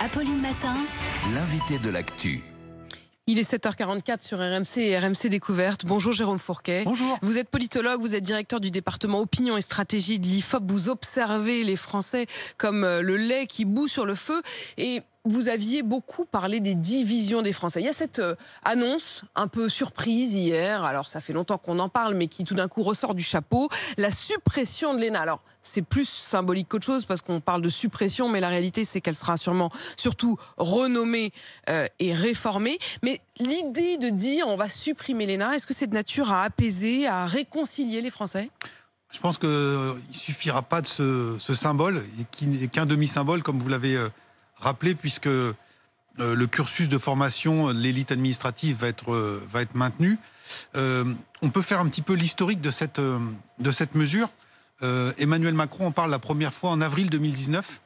Apolline Matin, l'invité de l'actu. Il est 7h44 sur RMC et RMC Découverte. Bonjour Jérôme Fourquet. Bonjour. Vous êtes politologue, vous êtes directeur du département opinion et stratégie de l'IFOP. Vous observez les Français comme euh, le lait qui bout sur le feu. Et vous aviez beaucoup parlé des divisions des Français. Il y a cette euh, annonce un peu surprise hier, alors ça fait longtemps qu'on en parle, mais qui tout d'un coup ressort du chapeau, la suppression de l'ENA. Alors c'est plus symbolique qu'autre chose parce qu'on parle de suppression, mais la réalité c'est qu'elle sera sûrement surtout renommée euh, et réformée. Mais l'idée de dire on va supprimer l'ENA, est-ce que c'est de nature à apaiser, à réconcilier les Français je pense qu'il euh, ne suffira pas de ce, ce symbole, et qu'un demi-symbole, comme vous l'avez rappeler puisque euh, le cursus de formation de l'élite administrative va être, euh, va être maintenu. Euh, on peut faire un petit peu l'historique de cette, de cette mesure. Emmanuel Macron en parle la première fois en avril 2019,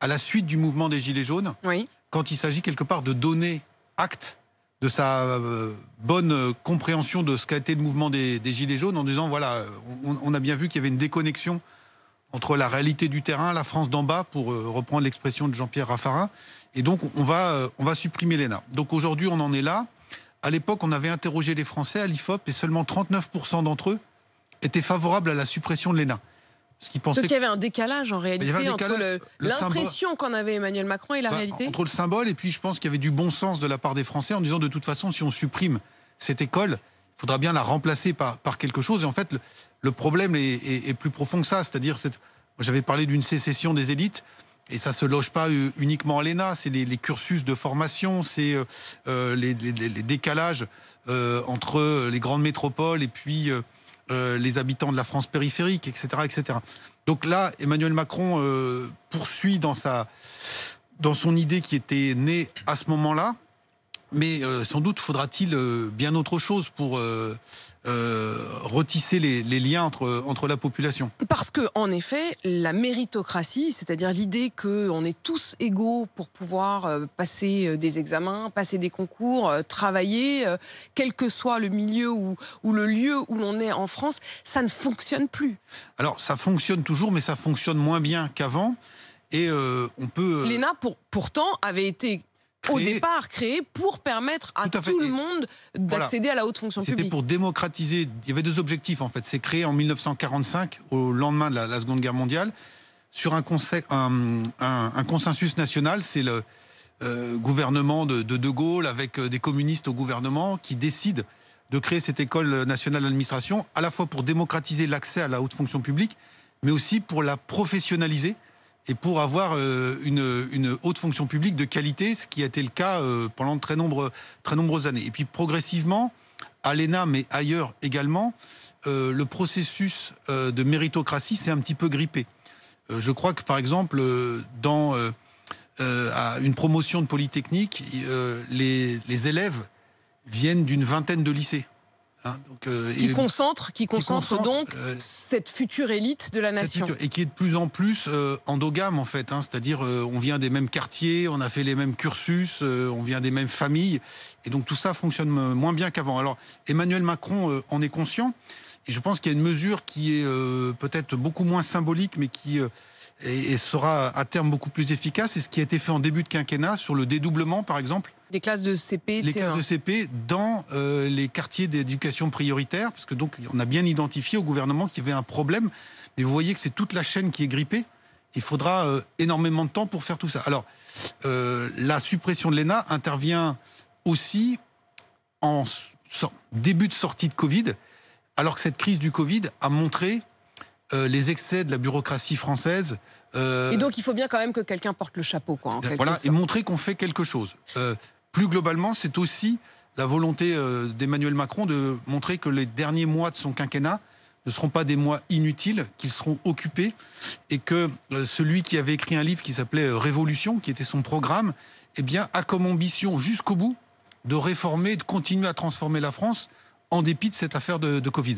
à la suite du mouvement des Gilets jaunes, quand il s'agit quelque part de donner acte de sa bonne compréhension de ce qu'a été le mouvement des, Gilets jaunes en disant, voilà, on a bien vu qu'il y avait une déconnexion entre la réalité du terrain, la France d'en bas, pour euh, reprendre l'expression de Jean-Pierre Raffarin. Et donc, on va, euh, on va supprimer l'ENA. Donc aujourd'hui, on en est là. À l'époque, on avait interrogé les Français à l'IFOP et seulement 39% d'entre eux étaient favorables à la suppression de l'ENA. Ce Donc il y avait un décalage en réalité entre l'impression qu'en avait Emmanuel Macron et la bah, réalité Entre le symbole et puis je pense qu'il y avait du bon sens de la part des Français en disant de toute façon si on supprime cette école, il faudra bien la remplacer par, par quelque chose. Et en fait, le, problème est, plus profond que ça. C'est-à-dire, j'avais parlé d'une sécession des élites. Et ça se loge pas euh, uniquement à l'ENA, c'est les, cursus de formation, c'est euh, euh, les, décalages entre les grandes métropoles et puis les habitants de la France périphérique, etc., etc. Donc là, Emmanuel Macron poursuit dans sa dans son idée qui était née à ce moment-là, mais euh, sans doute faudra-t-il euh, bien autre chose pour euh, retisser les, liens entre, entre la population. Parce que, en effet, la méritocratie, c'est-à-dire l'idée qu'on est tous égaux pour pouvoir passer des examens, passer des concours, travailler, quel que soit le milieu ou, le lieu où l'on est en France, ça ne fonctionne plus. Alors, ça fonctionne toujours, mais ça fonctionne moins bien qu'avant. Et on peut. L'ENA, pour, pourtant, avait été au départ créé pour permettre à tout, le monde d'accéder à la haute fonction publique. C'était pour démocratiser. Il y avait deux objectifs en fait. C'est créé en 1945, au lendemain de la, Seconde Guerre mondiale, sur un, consensus national. C'est le euh, gouvernement de, de, de Gaulle avec euh, des communistes au gouvernement qui décide de créer cette école nationale d'administration, à la fois pour démocratiser l'accès à la haute fonction publique, mais aussi pour la professionnaliser et pour avoir euh, une, haute fonction publique de qualité, ce qui a été le cas euh, pendant très, nombreuses années. Et puis progressivement, à l'ENA, mais ailleurs également, euh, le processus de méritocratie s'est un petit peu grippé. je crois que, par exemple, dans une promotion de Polytechnique, les élèves viennent d'une vingtaine de lycées. Hein, donc, euh, qui, concentre, qui, concentre, donc euh, cette future élite de la nation. et qui est de plus en plus euh, endogame en fait, hein. c'est-à-dire on vient des mêmes quartiers, on a fait les mêmes cursus, on vient des mêmes familles, et donc tout ça fonctionne moins bien qu'avant. Alors Emmanuel Macron en est conscient, et je pense qu'il y a une mesure qui est peut-être beaucoup moins symbolique, mais qui et, sera à terme beaucoup plus efficace. C'est ce qui a été fait en début de quinquennat sur le dédoublement, par exemple, des classes de CP, les classes de CP dans euh, les quartiers d'éducation prioritaire, parce que donc on a bien identifié au gouvernement qu'il y avait un problème. Mais vous voyez que c'est toute la chaîne qui est grippée. Il faudra euh, énormément de temps pour faire tout ça. Alors, euh, la suppression de l'ENA intervient aussi en début de sortie de Covid, alors que cette crise du Covid a montré euh, les excès de la bureaucratie française. Euh, et donc, il faut bien quand même que quelqu'un porte le chapeau, quoi. En voilà, et montrer qu'on fait quelque chose. Euh, plus globalement, c'est aussi la volonté d'Emmanuel Macron de montrer que les derniers mois de son quinquennat ne seront pas des mois inutiles, qu'ils seront occupés, et que celui qui avait écrit un livre qui s'appelait Révolution, qui était son programme, eh bien, a comme ambition jusqu'au bout de réformer, de continuer à transformer la France en dépit de cette affaire de, de Covid.